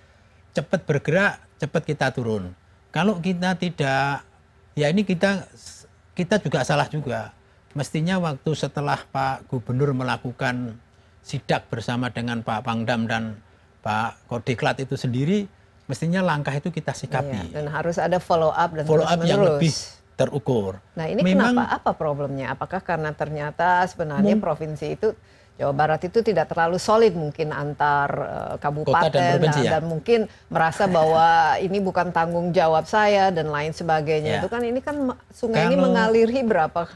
cepat bergerak, cepat kita turun. Kalau kita tidak, ya ini kita kita juga salah juga. Mestinya waktu setelah Pak Gubernur melakukan sidak bersama dengan Pak Pangdam dan Pak Kodiklat itu sendiri, mestinya langkah itu kita sikapi. Iya, dan harus ada follow up dan follow up menerus. yang lebih terukur. Nah ini Memang, kenapa? Apa problemnya? Apakah karena ternyata sebenarnya provinsi itu Jawa Barat itu tidak terlalu solid mungkin antar uh, kabupaten dan, nah, ya? dan mungkin merasa bahwa <laughs> ini bukan tanggung jawab saya dan lain sebagainya. Ya. Itu kan ini kan sungai Kalau, ini mengaliri berapa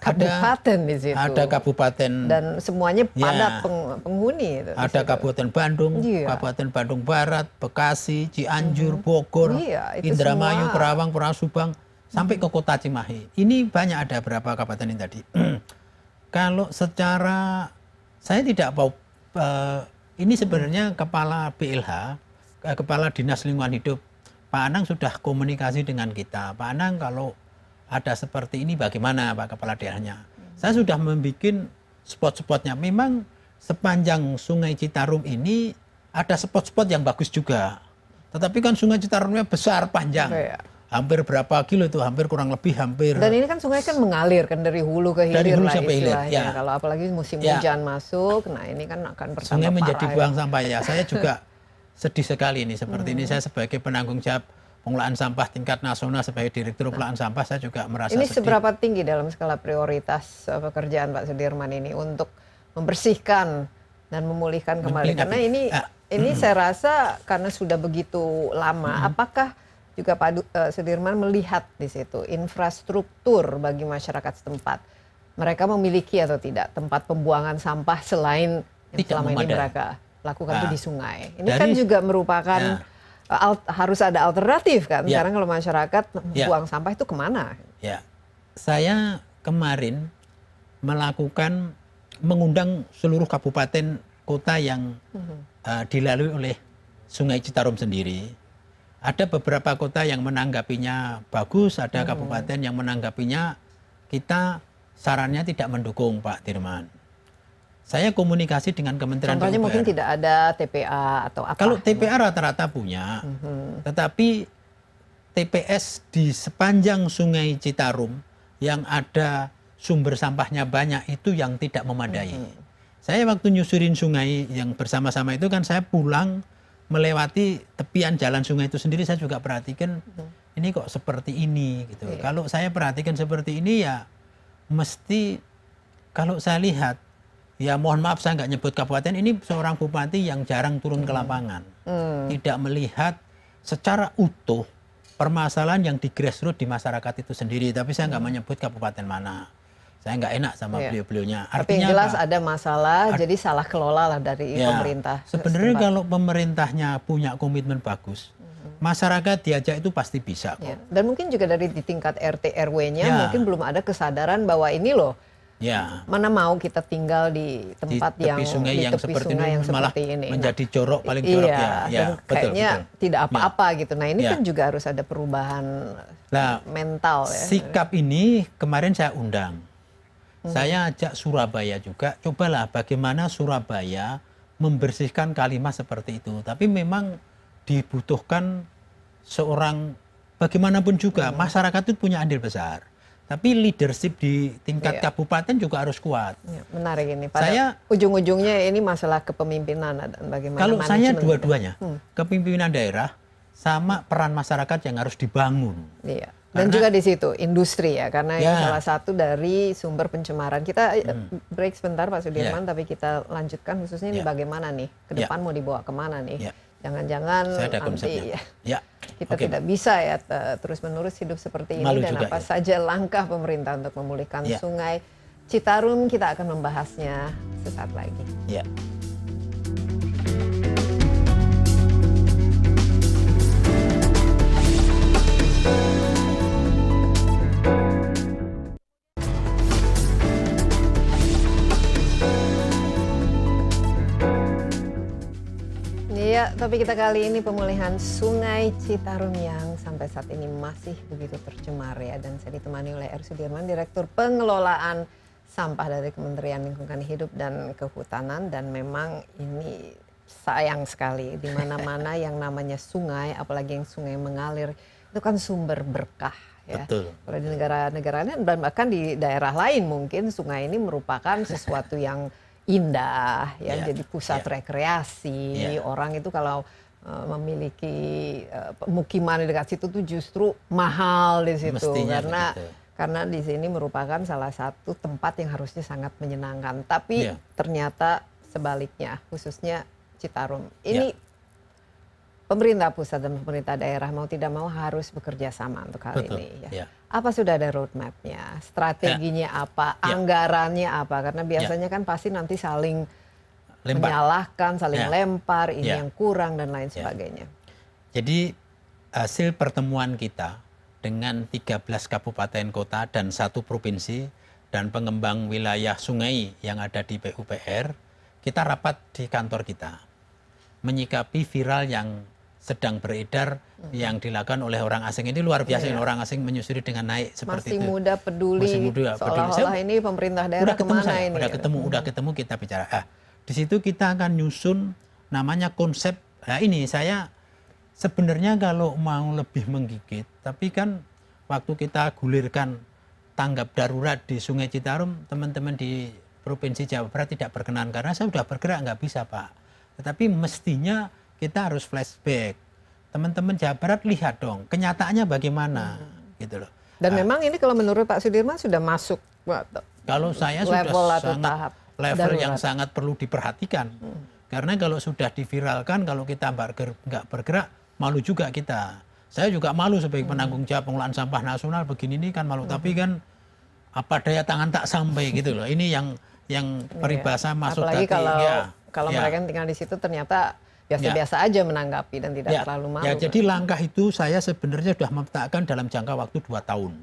kabupaten ada, di situ. Ada kabupaten dan semuanya padat ya, penghuni itu. Ada kabupaten Bandung, iya. kabupaten Bandung Barat, Bekasi, Cianjur, -hmm. Bogor, iya, Indramayu, semua. Kerawang, Purang Subang sampai ke kota Cimahi. Ini banyak ada berapa kabupaten ini tadi. <clears throat> Kalau secara saya tidak mau uh, ini sebenarnya kepala BLH, eh, kepala Dinas Lingkungan Hidup Pak Anang sudah komunikasi dengan kita. Pak Anang kalau ada seperti ini bagaimana Pak Kepala Daerahnya. Saya sudah membuat spot-spotnya. Memang sepanjang Sungai Citarum ini ada spot-spot yang bagus juga. Tetapi kan Sungai Citarumnya besar, panjang. Ya. Hampir berapa kilo itu? Hampir kurang lebih hampir. Dan ini kan sungai kan mengalir kan dari hulu ke hilir dari hulu lah sampai hilir, ya. Kalau apalagi musim ya. hujan masuk, nah ini kan akan bertambah Sungai menjadi ya. buang sampah ya. Saya juga <laughs> sedih sekali ini seperti hmm. ini saya sebagai penanggung jawab pengelolaan sampah tingkat nasional sebagai direktur pengelolaan sampah saya juga merasa Ini sedih. seberapa tinggi dalam skala prioritas eh, pekerjaan Pak Sudirman ini untuk membersihkan dan memulihkan kembali karena ini uh, ini uh, saya rasa karena sudah begitu lama uh, apakah juga Pak uh, Sudirman melihat di situ infrastruktur bagi masyarakat setempat mereka memiliki atau tidak tempat pembuangan sampah selain yang tidak selama memadai. ini mereka lakukan itu di ah. sungai ini kan dari, kan juga merupakan ya harus ada alternatif kan. Sekarang ya. kalau masyarakat ya. buang sampah itu kemana? Ya, saya kemarin melakukan mengundang seluruh kabupaten kota yang uh, dilalui oleh Sungai Citarum sendiri. Ada beberapa kota yang menanggapinya bagus, ada hmm. kabupaten yang menanggapinya kita sarannya tidak mendukung Pak Dirman. Saya komunikasi dengan Kementerian Contohnya PUPR. mungkin tidak ada TPA atau apa? Kalau TPA rata-rata punya, mm -hmm. tetapi TPS di sepanjang Sungai Citarum yang ada sumber sampahnya banyak itu yang tidak memadai. Mm -hmm. Saya waktu nyusurin sungai yang bersama-sama itu kan saya pulang melewati tepian jalan sungai itu sendiri saya juga perhatikan mm -hmm. ini kok seperti ini gitu. Yeah. Kalau saya perhatikan seperti ini ya mesti kalau saya lihat ya mohon maaf saya nggak nyebut kabupaten ini seorang bupati yang jarang turun ke hmm. lapangan hmm. tidak melihat secara utuh permasalahan yang di grassroots di masyarakat itu sendiri tapi saya nggak hmm. menyebut kabupaten mana saya nggak enak sama yeah. beliau-beliaunya artinya tapi jelas apa? ada masalah Art jadi salah kelola lah dari ya, pemerintah sebenarnya setempat. kalau pemerintahnya punya komitmen bagus hmm. masyarakat diajak itu pasti bisa iya. kok. Ya. Dan mungkin juga dari di tingkat RT RW-nya ya. mungkin belum ada kesadaran bahwa ini loh Ya. Mana mau kita tinggal di tempat di yang sungai di tepi yang seperti sungai ini, yang malah seperti ini. menjadi corok nah, paling corok iya, ya. ya betul, kayaknya betul. tidak ya. apa-apa ya. gitu. Nah ini ya. kan juga harus ada perubahan nah, mental ya. Sikap ini kemarin saya undang. Hmm. Saya ajak Surabaya juga. Cobalah bagaimana Surabaya membersihkan kalimat seperti itu. Tapi memang dibutuhkan seorang bagaimanapun juga hmm. masyarakat itu punya andil besar tapi leadership di tingkat iya. kabupaten juga harus kuat. Ya, menarik ini. Pada saya ujung-ujungnya ini masalah kepemimpinan dan bagaimana. Kalau saya dua-duanya, hmm. kepemimpinan daerah sama peran masyarakat yang harus dibangun. Iya. Dan karena, juga di situ industri ya, karena ya. ini salah satu dari sumber pencemaran. Kita eh, hmm. break sebentar Pak Sudirman, ya. tapi kita lanjutkan khususnya ya. ini bagaimana nih ke ya. depan ya. mau dibawa kemana nih. Ya. Jangan-jangan nanti ya, ya. kita okay. tidak bisa ya terus-menerus hidup seperti ini Malu dan juga, apa ya. saja langkah pemerintah untuk memulihkan ya. sungai Citarum kita akan membahasnya sesaat lagi. Ya. Topik kita kali ini pemulihan Sungai Citarum yang sampai saat ini masih begitu tercemar ya dan saya ditemani oleh R Sudirman Direktur Pengelolaan Sampah dari Kementerian Lingkungan Hidup dan Kehutanan dan memang ini sayang sekali di mana-mana yang namanya sungai apalagi yang sungai mengalir itu kan sumber berkah ya. Kalau di negara-negara lain dan bahkan di daerah lain mungkin sungai ini merupakan sesuatu yang indah ya iya, jadi pusat iya. rekreasi iya. orang itu kalau e, memiliki e, pemukiman di dekat situ tuh justru mahal di situ karena karena di sini merupakan salah satu tempat yang harusnya sangat menyenangkan tapi ternyata sebaliknya khususnya Citarum ini pemerintah pusat dan pemerintah daerah mau tidak mau harus bekerja sama untuk hal Betul, ini. Ya. Iya. Apa sudah ada roadmapnya, strateginya ya. apa, ya. anggarannya apa? Karena ya. biasanya ya. kan pasti nanti saling lempar. menyalahkan, saling ya. lempar, ini ya. yang kurang dan lain ya. sebagainya. Jadi hasil pertemuan kita dengan 13 kabupaten kota dan satu provinsi dan pengembang wilayah sungai yang ada di PUPR, kita rapat di kantor kita menyikapi viral yang sedang beredar hmm. yang dilakukan oleh orang asing ini luar biasa yeah. orang asing menyusuri dengan naik seperti masih itu. Muda peduli, masih muda peduli. seolah ini pemerintah daerah udah ketemu saya, ini? Udah gitu. ketemu, hmm. udah ketemu kita bicara. Ah, di situ kita akan nyusun namanya konsep. Nah ini saya sebenarnya kalau mau lebih menggigit, tapi kan waktu kita gulirkan tanggap darurat di Sungai Citarum, teman-teman di Provinsi Jawa Barat tidak berkenan karena saya sudah bergerak nggak bisa Pak. Tetapi mestinya kita harus flashback. Teman-teman Jawa Barat lihat dong, kenyataannya bagaimana hmm. gitu loh. Dan nah, memang ini kalau menurut Pak Sudirman sudah masuk kalau saya level sudah atau sangat tahap level darurat. yang sangat perlu diperhatikan. Hmm. Karena kalau sudah diviralkan, kalau kita nggak bergerak, malu juga kita. Saya juga malu sebagai hmm. penanggung jawab pengelolaan sampah nasional begini ini kan malu. Hmm. Tapi kan apa daya tangan tak sampai gitu loh. Ini yang yang iya. peribahasa iya. masuk Apalagi tadi. kalau ya. kalau ya. mereka tinggal di situ ternyata biasa-biasa ya. aja menanggapi dan tidak ya, terlalu ya, malu. Ya, jadi langkah itu saya sebenarnya sudah memetakan dalam jangka waktu dua tahun.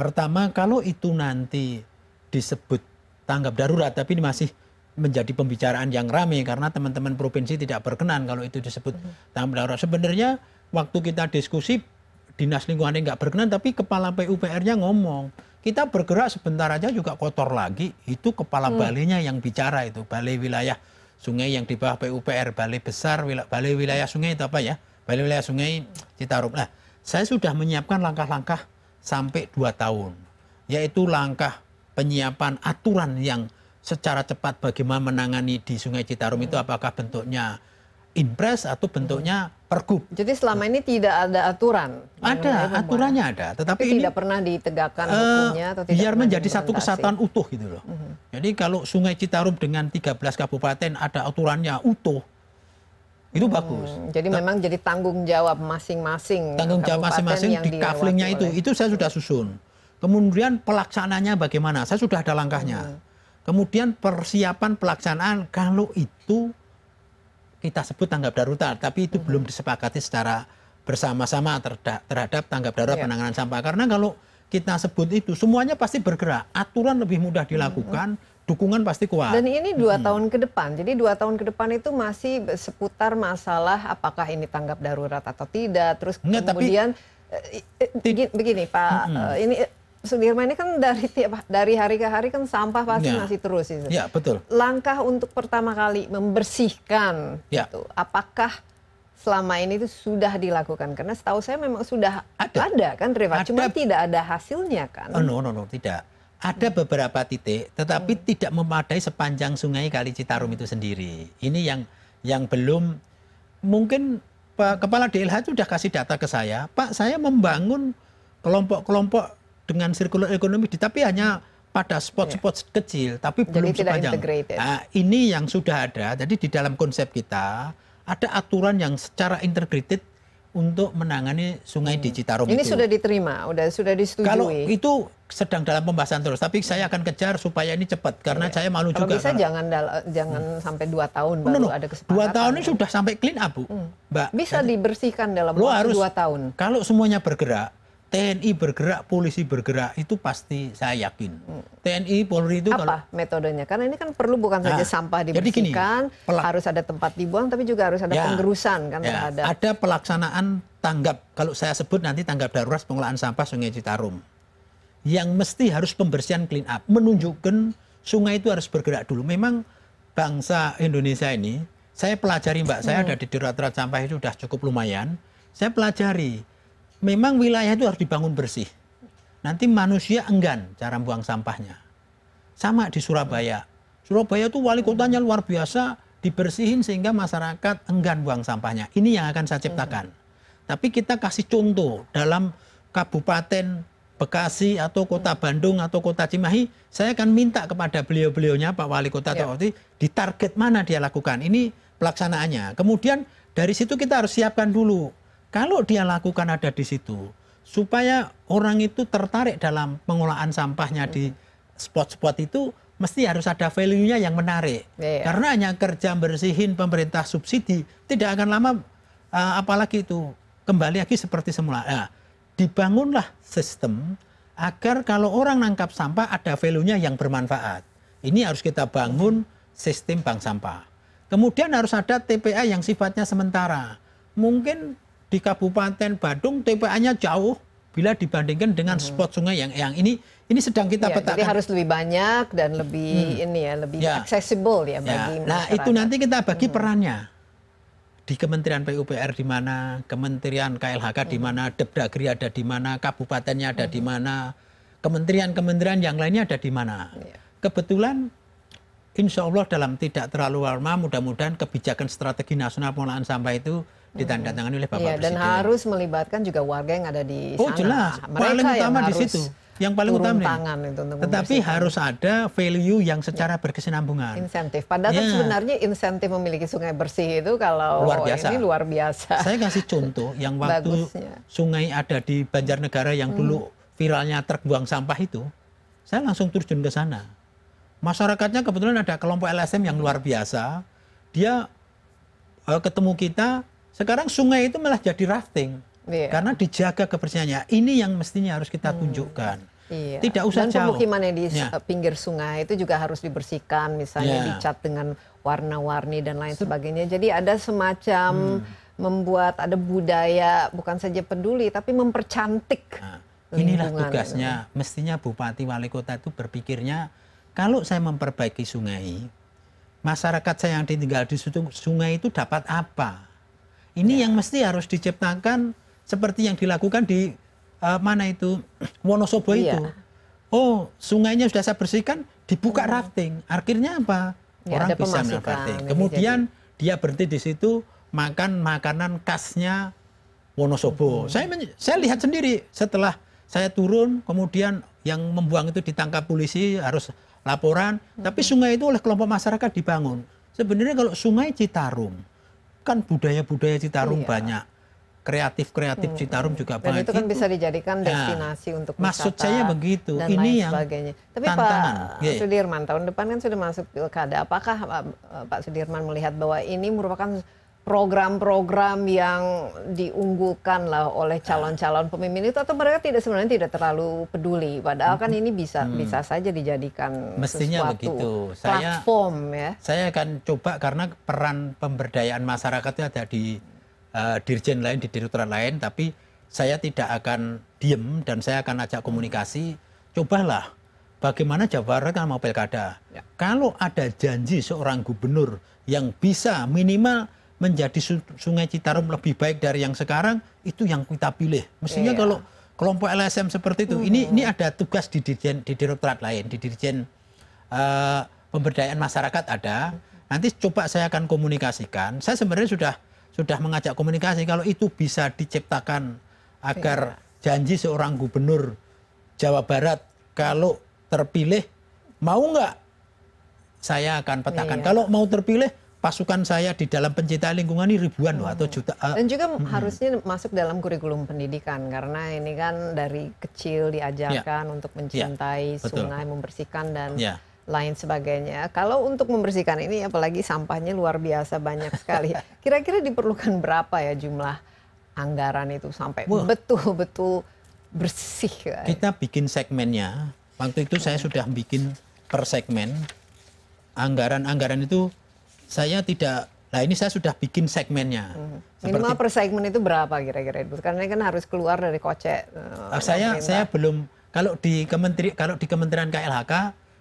Pertama, kalau itu nanti disebut tanggap darurat, tapi ini masih menjadi pembicaraan yang ramai karena teman-teman provinsi tidak berkenan kalau itu disebut mhm. tanggap darurat. Sebenarnya waktu kita diskusi dinas lingkungan ini nggak berkenan, tapi kepala PUPR-nya ngomong kita bergerak sebentar aja juga kotor lagi. Itu kepala hmm. balenya yang bicara itu balai wilayah sungai yang di bawah PUPR Balai Besar, Balai Wilayah Sungai itu apa ya? Balai Wilayah Sungai Citarum. Nah, saya sudah menyiapkan langkah-langkah sampai 2 tahun, yaitu langkah penyiapan aturan yang secara cepat bagaimana menangani di Sungai Citarum itu apakah bentuknya impres atau bentuknya pergub. Jadi selama ini tidak ada aturan. Ada aturannya ada, tetapi Tapi ini tidak pernah ditegakkan uh, hukumnya atau tidak. Biar menjadi satu kesatuan utuh gitu loh. Uh-huh. Jadi kalau Sungai Citarum dengan 13 kabupaten ada aturannya utuh. Itu hmm, bagus. Jadi memang jadi tanggung jawab masing-masing. Tanggung jawab masing-masing di kavlingnya itu, oleh. itu saya sudah susun. Kemudian pelaksananya bagaimana? Saya sudah ada langkahnya. Hmm. Kemudian persiapan pelaksanaan kalau itu kita sebut tanggap darurat, tapi itu hmm. belum disepakati secara bersama-sama terhadap tanggap darurat yeah. penanganan sampah. Karena kalau kita sebut itu semuanya pasti bergerak, aturan lebih mudah hmm, dilakukan, hmm. dukungan pasti kuat. Dan ini dua hmm. tahun ke depan, jadi dua tahun ke depan itu masih seputar masalah apakah ini tanggap darurat atau tidak, terus Nggak, kemudian tapi, eh, eh, begini Pak, hmm. Eh, ini Sudirman ini kan dari tiap dari hari ke hari kan sampah pasti ya. masih terus itu. Ya betul. Langkah untuk pertama kali membersihkan ya. itu, apakah selama ini itu sudah dilakukan? Karena setahu saya memang sudah ada, ada kan Reva, cuma tidak ada hasilnya kan? Oh no no no tidak. Ada hmm. beberapa titik, tetapi hmm. tidak memadai sepanjang sungai Kali Citarum itu hmm. sendiri. Ini yang yang belum mungkin Pak Kepala DLH sudah kasih data ke saya, Pak saya membangun kelompok-kelompok dengan circular ekonomi tapi hanya pada spot-spot yeah. kecil tapi Jadi belum sepanjang. Nah, ini yang sudah ada. Jadi di dalam konsep kita ada aturan yang secara integrated untuk menangani sungai hmm. di Citarum ini itu. sudah diterima, sudah sudah disetujui. Kalau itu sedang dalam pembahasan terus, tapi saya akan kejar supaya ini cepat karena yeah. saya malu Kalau juga. Bisa karena, jangan jangan hmm. sampai dua tahun baru no, ada kesepakatan. Dua tahun ini sudah sampai clean up, bu. Hmm. Mbak. Bisa dibersihkan dalam waktu dua tahun. Kalau semuanya bergerak, TNI bergerak, polisi bergerak itu pasti saya yakin. Hmm. TNI, Polri itu apa kalau, metodenya? Karena ini kan perlu bukan nah, saja sampah dibersihkan, gini, pelak, harus ada tempat dibuang, tapi juga harus ada ya, penggerusan kan ya, terhadap. Ada pelaksanaan tanggap. Kalau saya sebut nanti tanggap darurat pengelolaan sampah Sungai Citarum, yang mesti harus pembersihan clean up, menunjukkan sungai itu harus bergerak dulu. Memang bangsa Indonesia ini, saya pelajari mbak, hmm. saya ada di darurat sampah itu sudah cukup lumayan. Saya pelajari memang wilayah itu harus dibangun bersih. Nanti manusia enggan cara buang sampahnya. Sama di Surabaya. Surabaya itu wali kotanya luar biasa dibersihin sehingga masyarakat enggan buang sampahnya. Ini yang akan saya ciptakan. Tapi kita kasih contoh dalam kabupaten Bekasi atau kota Bandung atau kota Cimahi, saya akan minta kepada beliau-beliaunya Pak Wali Kota atau ya. di target mana dia lakukan. Ini pelaksanaannya. Kemudian dari situ kita harus siapkan dulu kalau dia lakukan ada di situ, supaya orang itu tertarik dalam pengolahan sampahnya di spot-spot itu, mesti harus ada value-nya yang menarik. Yeah. Karena hanya kerja bersihin pemerintah subsidi, tidak akan lama eh, apalagi itu kembali lagi seperti semula. Nah, dibangunlah sistem agar kalau orang nangkap sampah ada value-nya yang bermanfaat. Ini harus kita bangun sistem bank sampah. Kemudian harus ada TPA yang sifatnya sementara. Mungkin di Kabupaten Badung TPA-nya jauh bila dibandingkan dengan hmm. spot sungai yang yang ini ini sedang kita ya, petakan. Jadi harus lebih banyak dan lebih hmm. ini ya lebih ya. accessible ya, ya. bagi ya. Nah itu nanti kita bagi hmm. perannya di Kementerian PUPR di mana, Kementerian KLHK hmm. di mana, Depdagri ada di mana, kabupatennya ada hmm. di mana, kementerian-kementerian yang lainnya ada di mana. Ya. Kebetulan Insya Allah dalam tidak terlalu lama mudah-mudahan kebijakan strategi nasional pengelolaan sampah itu ditandatangani oleh Bapak iya, Presiden. Dan harus melibatkan juga warga yang ada di oh, sana. Oh jelas, Mereka paling utama di situ. Yang paling utama tangan itu untuk Tetapi harus ada value yang secara ya. berkesinambungan. Insentif. Padahal ya. sebenarnya insentif memiliki sungai bersih itu kalau luar biasa. ini luar biasa. Saya kasih contoh yang waktu Bagusnya. sungai ada di Banjarnegara yang dulu hmm. viralnya truk buang sampah itu, saya langsung turun ke sana. Masyarakatnya kebetulan ada kelompok LSM yang luar biasa. Dia eh, ketemu kita sekarang sungai itu malah jadi rafting. Iya. Karena dijaga kebersihannya. Ini yang mestinya harus kita hmm. tunjukkan. Hmm. Iya. Tidak usah Dan jauh. pemukiman yang di ya. Eh, pinggir sungai itu juga harus dibersihkan, misalnya ya. dicat dengan warna-warni dan lain sebagainya. Jadi ada semacam hmm. membuat ada budaya bukan saja peduli tapi mempercantik. Nah, inilah tugasnya. tugasnya. Mestinya bupati wali kota itu berpikirnya kalau saya memperbaiki sungai, masyarakat saya yang ditinggal di sungai itu dapat apa? Ini ya. yang mesti harus diciptakan seperti yang dilakukan di uh, mana itu <clears throat> Wonosobo ya. itu. Oh, sungainya sudah saya bersihkan, dibuka hmm. rafting. Akhirnya apa? Ya, Orang bisa rafting. Gitu. Kemudian jadi. dia berhenti di situ makan makanan khasnya Wonosobo. Hmm. Saya saya lihat sendiri setelah saya turun, kemudian yang membuang itu ditangkap polisi harus laporan. Hmm. Tapi sungai itu oleh kelompok masyarakat dibangun. Sebenarnya kalau sungai Citarum kan budaya-budaya Citarum iya. banyak kreatif-kreatif hmm. Citarum hmm. juga dan banyak. itu kan itu. bisa dijadikan ya. destinasi ya. untuk wisata. Maksud saya begitu. Dan Ini lain yang sebagainya. Tapi tantangan. Pak iya. yeah. Sudirman tahun depan kan sudah masuk pilkada. Apakah Pak Sudirman melihat bahwa ini merupakan program-program yang diunggulkan lah oleh ya. calon-calon pemimpin itu atau mereka tidak sebenarnya tidak terlalu peduli padahal kan mm-hmm. ini bisa hmm. bisa saja dijadikan mestinya sesuatu begitu saya platform ya saya akan coba karena peran pemberdayaan masyarakat itu ada di uh, dirjen lain di direktur lain tapi saya tidak akan diem dan saya akan ajak komunikasi cobalah bagaimana Jawa Barat kan mau pilkada. Ya. Kalau ada janji seorang gubernur yang bisa minimal menjadi sungai Citarum lebih baik dari yang sekarang itu yang kita pilih. Mestinya yeah. kalau kelompok LSM seperti itu, hmm. ini ini ada tugas di dirjen di direktorat lain, di dirjen uh, pemberdayaan masyarakat ada. Nanti coba saya akan komunikasikan. Saya sebenarnya sudah sudah mengajak komunikasi kalau itu bisa diciptakan agar iya. janji seorang gubernur Jawa Barat kalau terpilih mau nggak saya akan petakan. Iya. Kalau mau terpilih pasukan saya di dalam pencinta lingkungan ini ribuan loh atau hmm. juta. Eh, dan juga hmm. harusnya masuk dalam kurikulum pendidikan karena ini kan dari kecil diajarkan ya. untuk ya. mencintai ya. sungai, membersihkan dan ya. lain sebagainya. Kalau untuk membersihkan ini apalagi sampahnya luar biasa banyak sekali. <laughs> Kira-kira diperlukan berapa ya jumlah anggaran itu sampai betul-betul bersih? Kita bikin segmennya. Waktu itu saya sudah bikin per segmen. Anggaran-anggaran itu saya tidak Nah ini saya sudah bikin segmennya. Hmm. Minimal Seperti, per segmen itu berapa kira-kira itu? Karena ini kan harus keluar dari kocek. Uh, saya minta. saya belum kalau di kementerian kalau di Kementerian KLHK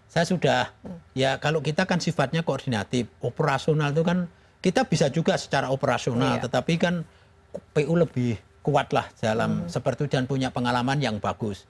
saya sudah hmm. ya kalau kita kan sifatnya koordinatif operasional itu kan kita bisa juga secara operasional, iya. tetapi kan PU lebih kuat lah dalam hmm. seperti itu dan punya pengalaman yang bagus.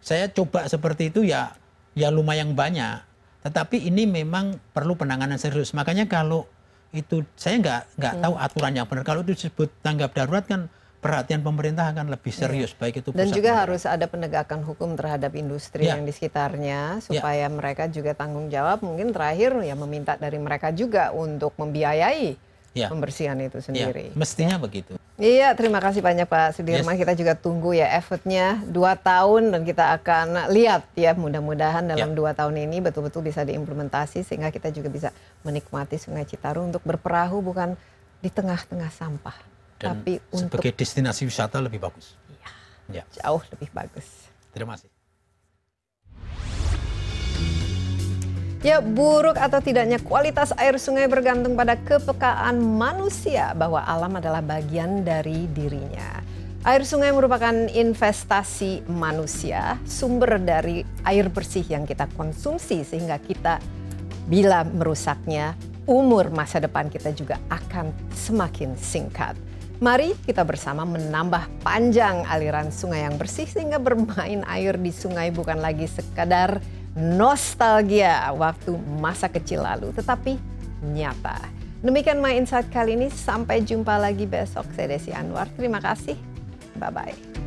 Saya coba seperti itu ya ya lumayan banyak tetapi ini memang perlu penanganan serius. Makanya kalau itu saya nggak nggak hmm. tahu aturan yang benar. Kalau itu disebut tanggap darurat kan perhatian pemerintah akan lebih iya. serius ya. baik itu dan juga negara. harus ada penegakan hukum terhadap industri ya. yang di sekitarnya iya. supaya ya. mereka juga tanggung jawab mungkin terakhir ya meminta dari mereka juga untuk membiayai ya. pembersihan itu ya, sendiri. Ya, mestinya ya. begitu. Iya, terima kasih banyak Pak Sudirman. Yes. Kita juga tunggu ya effortnya dua tahun dan kita akan lihat ya mudah-mudahan ya. dalam ya. dua tahun ini betul-betul bisa diimplementasi sehingga kita juga bisa menikmati Sungai Citarum untuk berperahu bukan di tengah-tengah sampah, dan tapi sebagai untuk sebagai destinasi wisata lebih bagus. Iya, ya. jauh lebih bagus. Terima kasih. Ya, buruk atau tidaknya kualitas air sungai bergantung pada kepekaan manusia bahwa alam adalah bagian dari dirinya. Air sungai merupakan investasi manusia, sumber dari air bersih yang kita konsumsi sehingga kita bila merusaknya, umur masa depan kita juga akan semakin singkat. Mari kita bersama menambah panjang aliran sungai yang bersih sehingga bermain air di sungai bukan lagi sekadar nostalgia waktu masa kecil lalu, tetapi nyata. Demikian My Insight kali ini, sampai jumpa lagi besok. Saya Desi Anwar, terima kasih. Bye-bye.